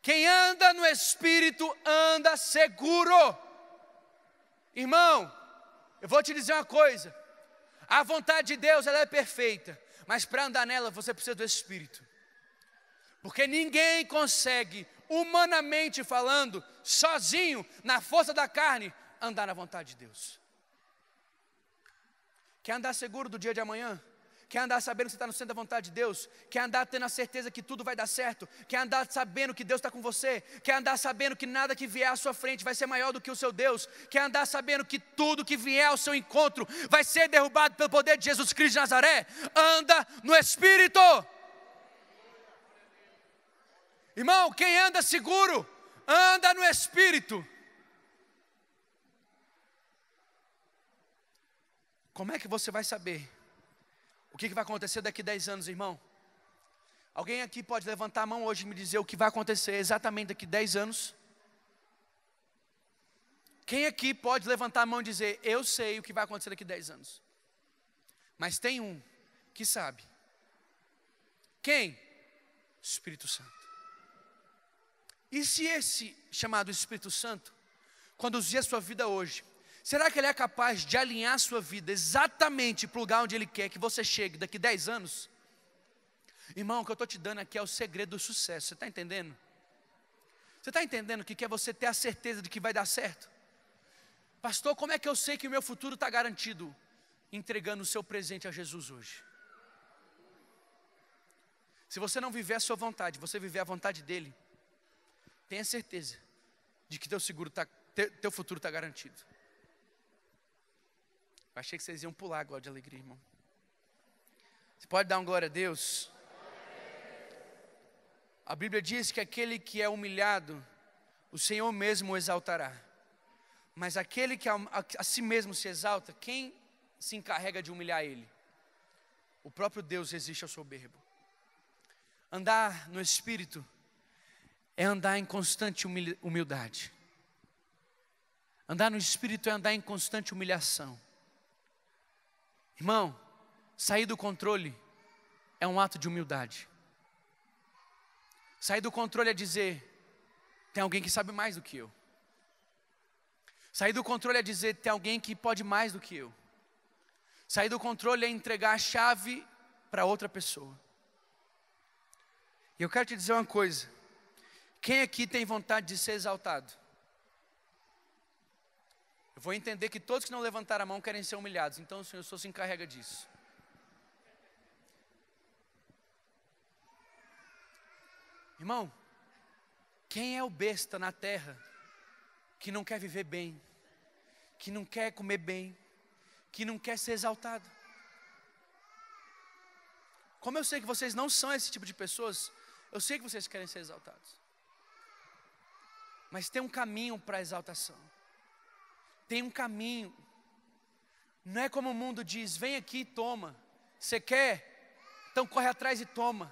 Quem anda no Espírito anda seguro. Irmão, eu vou te dizer uma coisa: a vontade de Deus ela é perfeita, mas para andar nela você precisa do Espírito, porque ninguém consegue, humanamente falando, sozinho, na força da carne, andar na vontade de Deus. Quer andar seguro do dia de amanhã? quer andar sabendo que você está no centro da vontade de Deus, quer andar tendo a certeza que tudo vai dar certo, quer andar sabendo que Deus está com você, quer andar sabendo que nada que vier à sua frente vai ser maior do que o seu Deus, quer andar sabendo que tudo que vier ao seu encontro vai ser derrubado pelo poder de Jesus Cristo de Nazaré, anda no Espírito. Irmão, quem anda seguro, anda no Espírito. Como é que você vai saber que, que vai acontecer daqui a 10 anos, irmão? Alguém aqui pode levantar a mão hoje e me dizer o que vai acontecer exatamente daqui a 10 anos? Quem aqui pode levantar a mão e dizer, eu sei o que vai acontecer daqui a 10 anos? Mas tem um que sabe. Quem? Espírito Santo. E se esse chamado Espírito Santo conduzir a sua vida hoje Será que Ele é capaz de alinhar a sua vida exatamente para o lugar onde Ele quer que você chegue daqui a 10 anos? Irmão, o que eu estou te dando aqui é o segredo do sucesso, você está entendendo? Você está entendendo que quer você ter a certeza de que vai dar certo? Pastor, como é que eu sei que o meu futuro está garantido? Entregando o seu presente a Jesus hoje. Se você não viver a sua vontade, você viver a vontade dele, tenha certeza de que teu, seguro tá, teu futuro está garantido achei que vocês iam pular agora de alegria, irmão. Você pode dar um glória a Deus? A Bíblia diz que aquele que é humilhado, o Senhor mesmo o exaltará. Mas aquele que a, a, a si mesmo se exalta, quem se encarrega de humilhar ele? O próprio Deus resiste ao soberbo. Andar no Espírito é andar em constante humildade. Andar no Espírito é andar em constante humilhação. Irmão, sair do controle é um ato de humildade. Sair do controle é dizer: tem alguém que sabe mais do que eu. Sair do controle é dizer: tem alguém que pode mais do que eu. Sair do controle é entregar a chave para outra pessoa. E eu quero te dizer uma coisa: quem aqui tem vontade de ser exaltado? Eu vou entender que todos que não levantaram a mão querem ser humilhados. Então, Senhor, o Senhor se encarrega disso. Irmão, quem é o besta na terra que não quer viver bem, que não quer comer bem, que não quer ser exaltado? Como eu sei que vocês não são esse tipo de pessoas, eu sei que vocês querem ser exaltados. Mas tem um caminho para a exaltação tem um caminho. Não é como o mundo diz: vem aqui e toma. Você quer? Então corre atrás e toma.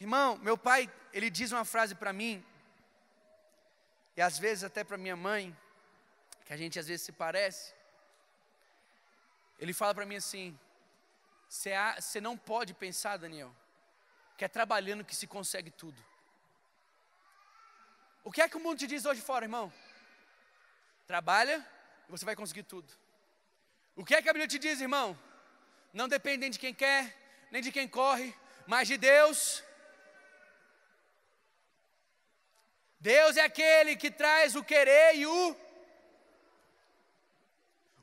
Irmão, meu pai, ele diz uma frase para mim, e às vezes até para minha mãe, que a gente às vezes se parece. Ele fala para mim assim: você não pode pensar, Daniel, que é trabalhando que se consegue tudo. O que é que o mundo te diz hoje fora, irmão? trabalha e você vai conseguir tudo. O que é que a Bíblia te diz, irmão? Não depende nem de quem quer, nem de quem corre, mas de Deus. Deus é aquele que traz o querer e o.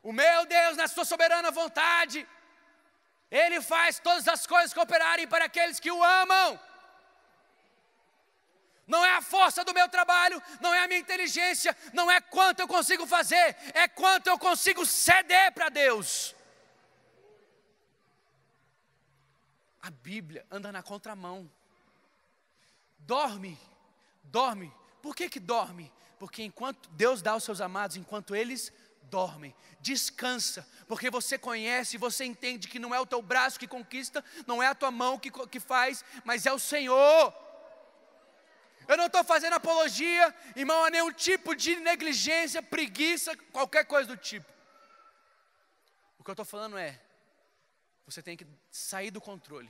O meu Deus, na sua soberana vontade, Ele faz todas as coisas cooperarem para aqueles que o amam não é a força do meu trabalho, não é a minha inteligência, não é quanto eu consigo fazer, é quanto eu consigo ceder para Deus. A Bíblia anda na contramão. Dorme, dorme. Por que, que dorme? Porque enquanto Deus dá aos seus amados, enquanto eles dormem, descansa, porque você conhece, você entende que não é o teu braço que conquista, não é a tua mão que, que faz, mas é o Senhor eu não estou fazendo apologia, irmão, a nenhum tipo de negligência, preguiça, qualquer coisa do tipo. O que eu estou falando é, você tem que sair do controle.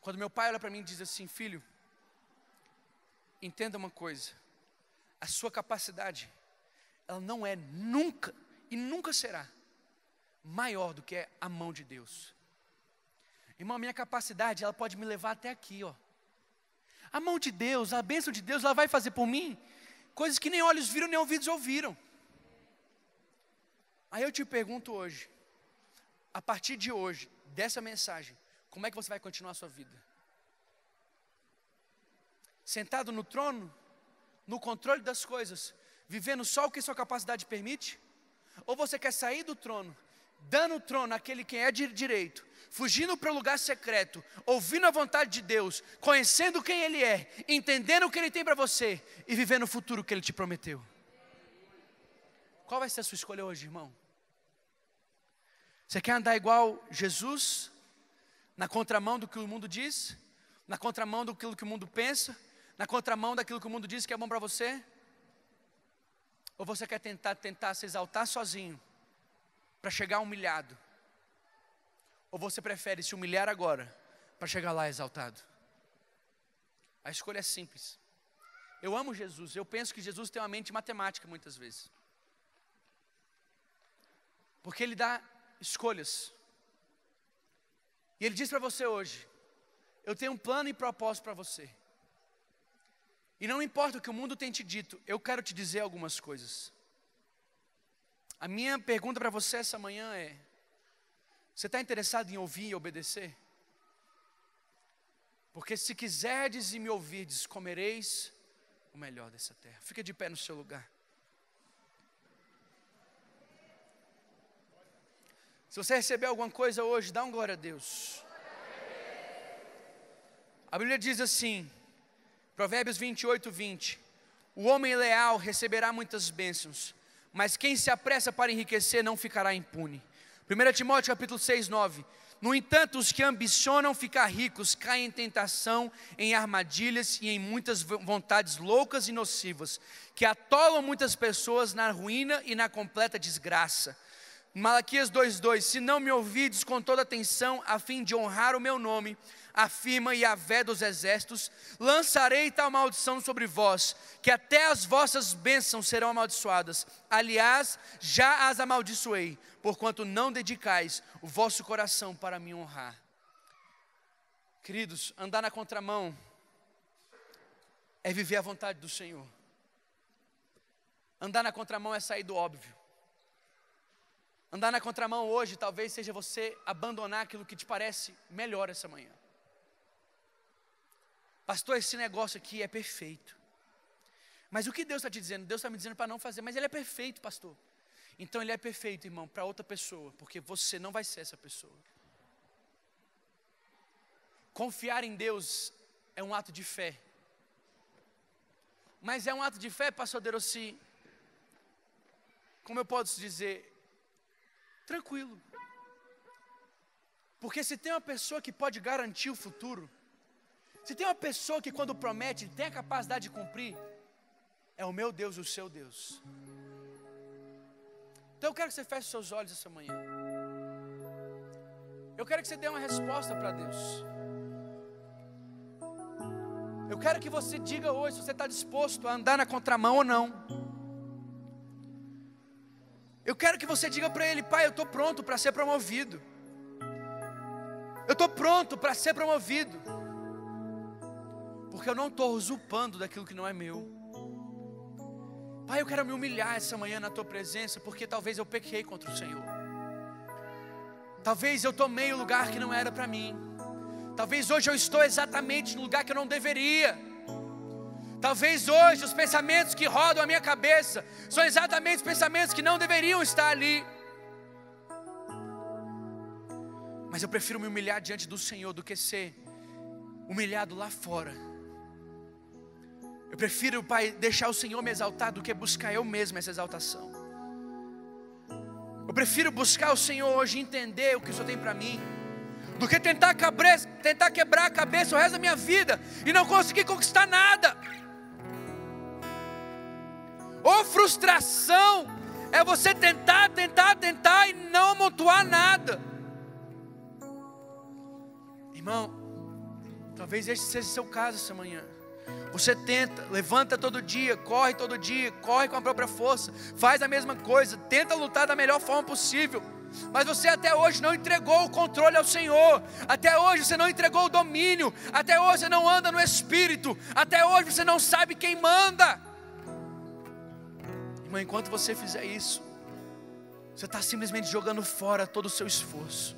Quando meu pai olha para mim e diz assim, filho, entenda uma coisa, a sua capacidade, ela não é nunca e nunca será maior do que a mão de Deus. Irmão, a minha capacidade, ela pode me levar até aqui, ó a mão de Deus, a bênção de Deus, ela vai fazer por mim coisas que nem olhos viram, nem ouvidos ouviram. Aí eu te pergunto hoje, a partir de hoje, dessa mensagem, como é que você vai continuar a sua vida? Sentado no trono, no controle das coisas, vivendo só o que sua capacidade permite? Ou você quer sair do trono dando o trono àquele que é de direito, fugindo para o lugar secreto, ouvindo a vontade de Deus, conhecendo quem Ele é, entendendo o que Ele tem para você e vivendo o futuro que Ele te prometeu. Qual vai ser a sua escolha hoje, irmão? Você quer andar igual Jesus, na contramão do que o mundo diz, na contramão daquilo que o mundo pensa, na contramão daquilo que o mundo diz que é bom para você? Ou você quer tentar tentar se exaltar sozinho? para chegar humilhado? Ou você prefere se humilhar agora para chegar lá exaltado? A escolha é simples. Eu amo Jesus, eu penso que Jesus tem uma mente matemática muitas vezes. Porque ele dá escolhas. E ele diz para você hoje: Eu tenho um plano e propósito para você. E não importa o que o mundo tem te dito, eu quero te dizer algumas coisas. A minha pergunta para você essa manhã é: você está interessado em ouvir e obedecer? Porque se quiserdes e me ouvirdes, comereis o melhor dessa terra. Fica de pé no seu lugar. Se você receber alguma coisa hoje, dá um glória a Deus. A Bíblia diz assim, Provérbios 28, 20: O homem leal receberá muitas bênçãos, mas quem se apressa para enriquecer não ficará impune. 1 Timóteo capítulo 6, 9. No entanto, os que ambicionam ficar ricos caem em tentação, em armadilhas e em muitas vontades loucas e nocivas, que atolam muitas pessoas na ruína e na completa desgraça Malaquias 2:2 Se não me ouvides com toda atenção, a fim de honrar o meu nome, afirma vé dos exércitos, lançarei tal maldição sobre vós, que até as vossas bênçãos serão amaldiçoadas. Aliás, já as amaldiçoei, porquanto não dedicais o vosso coração para me honrar. Queridos, andar na contramão é viver a vontade do Senhor. Andar na contramão é sair do óbvio. Andar na contramão hoje talvez seja você abandonar aquilo que te parece melhor essa manhã. Pastor, esse negócio aqui é perfeito. Mas o que Deus está te dizendo? Deus está me dizendo para não fazer, mas ele é perfeito, pastor. Então ele é perfeito, irmão, para outra pessoa, porque você não vai ser essa pessoa. Confiar em Deus é um ato de fé. Mas é um ato de fé, pastor Derossi, como eu posso dizer, tranquilo. Porque se tem uma pessoa que pode garantir o futuro, se tem uma pessoa que quando promete tem a capacidade de cumprir, é o meu Deus, o seu Deus. Então eu quero que você feche seus olhos essa manhã. Eu quero que você dê uma resposta para Deus. Eu quero que você diga hoje se você está disposto a andar na contramão ou não. Eu quero que você diga para ele: Pai, eu estou pronto para ser promovido. Eu estou pronto para ser promovido. Porque eu não estou usurpando daquilo que não é meu. Pai, eu quero me humilhar essa manhã na tua presença, porque talvez eu pequei contra o Senhor. Talvez eu tomei o lugar que não era para mim. Talvez hoje eu estou exatamente no lugar que eu não deveria. Talvez hoje os pensamentos que rodam a minha cabeça são exatamente os pensamentos que não deveriam estar ali. Mas eu prefiro me humilhar diante do Senhor do que ser humilhado lá fora. Eu prefiro, Pai, deixar o Senhor me exaltar do que buscar eu mesmo essa exaltação. Eu prefiro buscar o Senhor hoje, entender o que o Senhor tem para mim, do que tentar, cabre... tentar quebrar a cabeça o resto da minha vida e não conseguir conquistar nada ou frustração é você tentar, tentar, tentar e não amontoar nada. Irmão, talvez este seja o seu caso essa manhã. Você tenta, levanta todo dia, corre todo dia, corre com a própria força, faz a mesma coisa, tenta lutar da melhor forma possível. Mas você até hoje não entregou o controle ao Senhor, até hoje você não entregou o domínio, até hoje você não anda no Espírito, até hoje você não sabe quem manda. Irmão, enquanto você fizer isso, você está simplesmente jogando fora todo o seu esforço.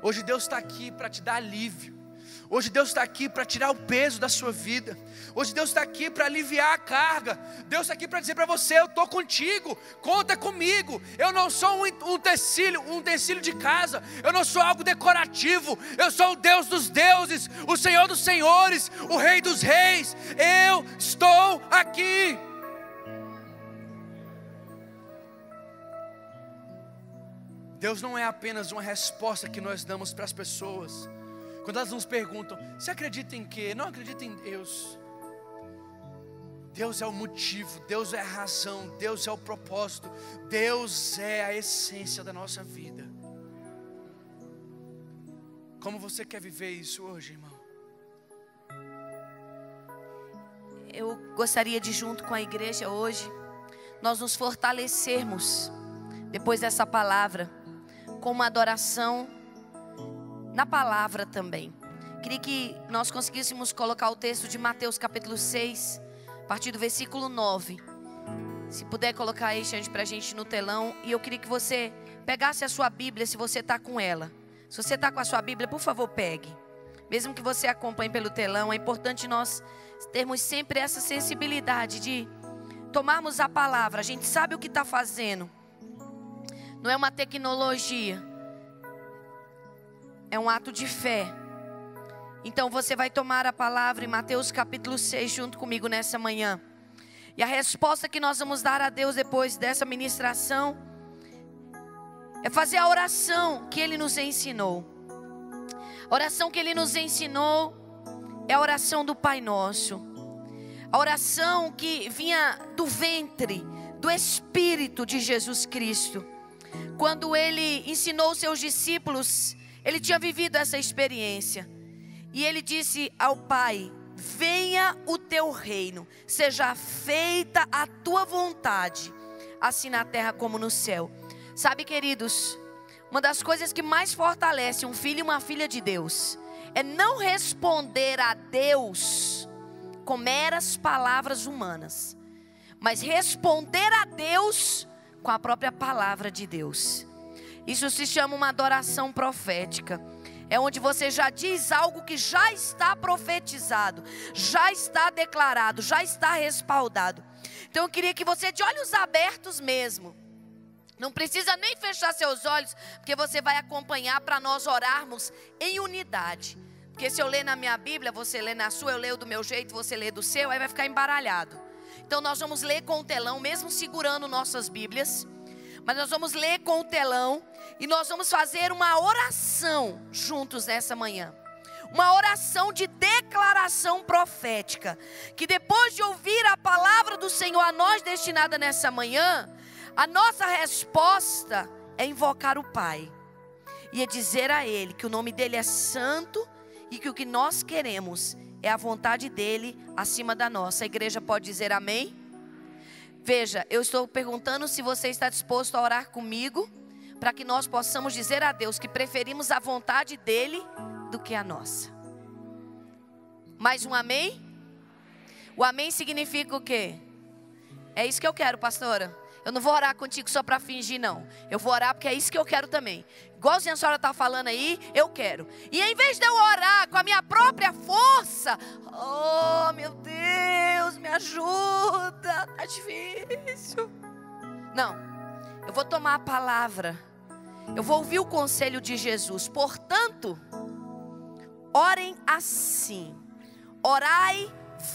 Hoje Deus está aqui para te dar alívio. Hoje Deus está aqui para tirar o peso da sua vida. Hoje Deus está aqui para aliviar a carga. Deus está aqui para dizer para você: eu estou contigo, conta comigo. Eu não sou um, tecido, um tecido de casa. Eu não sou algo decorativo. Eu sou o Deus dos deuses, o Senhor dos senhores, o Rei dos reis. Eu estou aqui. Deus não é apenas uma resposta que nós damos para as pessoas. Quando elas nos perguntam, você acredita em quê? Não acredita em Deus. Deus é o motivo, Deus é a razão, Deus é o propósito, Deus é a essência da nossa vida. Como você quer viver isso hoje, irmão? Eu gostaria de, junto com a igreja hoje, nós nos fortalecermos depois dessa palavra com uma adoração na palavra também. Queria que nós conseguíssemos colocar o texto de Mateus capítulo 6, a partir do versículo 9. Se puder colocar aí, Xande, para a gente no telão. E eu queria que você pegasse a sua Bíblia, se você está com ela. Se você está com a sua Bíblia, por favor, pegue. Mesmo que você acompanhe pelo telão, é importante nós termos sempre essa sensibilidade de tomarmos a palavra. A gente sabe o que está fazendo não é uma tecnologia, é um ato de fé. Então você vai tomar a palavra em Mateus capítulo 6 junto comigo nessa manhã. E a resposta que nós vamos dar a Deus depois dessa ministração é fazer a oração que ele nos ensinou. A oração que ele nos ensinou é a oração do Pai Nosso. A oração que vinha do ventre, do Espírito de Jesus Cristo quando ele ensinou seus discípulos, ele tinha vivido essa experiência. E ele disse ao Pai: Venha o teu reino, seja feita a tua vontade, assim na terra como no céu. Sabe, queridos, uma das coisas que mais fortalece um filho e uma filha de Deus é não responder a Deus com meras palavras humanas, mas responder a Deus com a própria palavra de Deus. Isso se chama uma adoração profética. É onde você já diz algo que já está profetizado, já está declarado, já está respaldado. Então eu queria que você, de olhos abertos mesmo, não precisa nem fechar seus olhos, porque você vai acompanhar para nós orarmos em unidade. Porque se eu ler na minha Bíblia, você lê na sua, eu leio do meu jeito, você lê do seu, aí vai ficar embaralhado. Então nós vamos ler com o telão, mesmo segurando nossas Bíblias. Mas nós vamos ler com o telão e nós vamos fazer uma oração juntos nessa manhã. Uma oração de declaração profética. Que depois de ouvir a palavra do Senhor a nós destinada nessa manhã, a nossa resposta é invocar o Pai e é dizer a Ele que o nome dEle é santo e que o que nós queremos é a vontade dele acima da nossa. A igreja pode dizer amém? Veja, eu estou perguntando se você está disposto a orar comigo, para que nós possamos dizer a Deus que preferimos a vontade dele do que a nossa. Mais um amém? O amém significa o quê? É isso que eu quero, pastora. Eu não vou orar contigo só para fingir, não. Eu vou orar porque é isso que eu quero também. Igualzinho a senhora está falando aí, eu quero. E em vez de eu orar com a minha própria força, oh meu Deus, me ajuda, tá difícil. Não, eu vou tomar a palavra. Eu vou ouvir o conselho de Jesus. Portanto, orem assim. Orai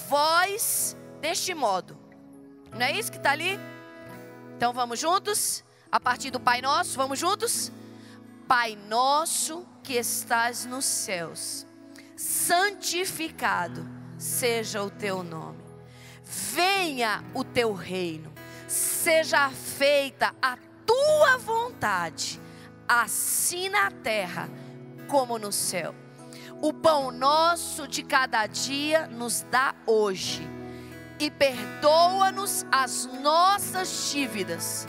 vós deste modo. Não é isso que está ali? Então vamos juntos? A partir do Pai Nosso, vamos juntos? Pai Nosso que estás nos céus, santificado seja o teu nome. Venha o teu reino. Seja feita a tua vontade, assim na terra como no céu. O pão nosso de cada dia nos dá hoje e perdoa-nos as nossas dívidas,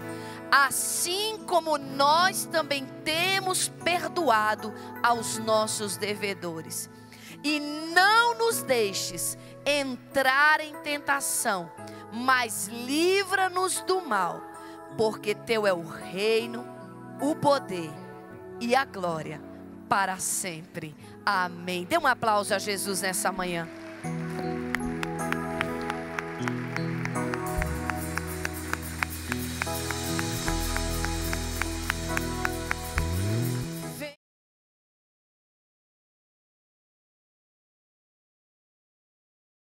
assim como nós também temos perdoado aos nossos devedores. E não nos deixes entrar em tentação, mas livra-nos do mal, porque teu é o reino, o poder e a glória para sempre. Amém. Dê um aplauso a Jesus nessa manhã.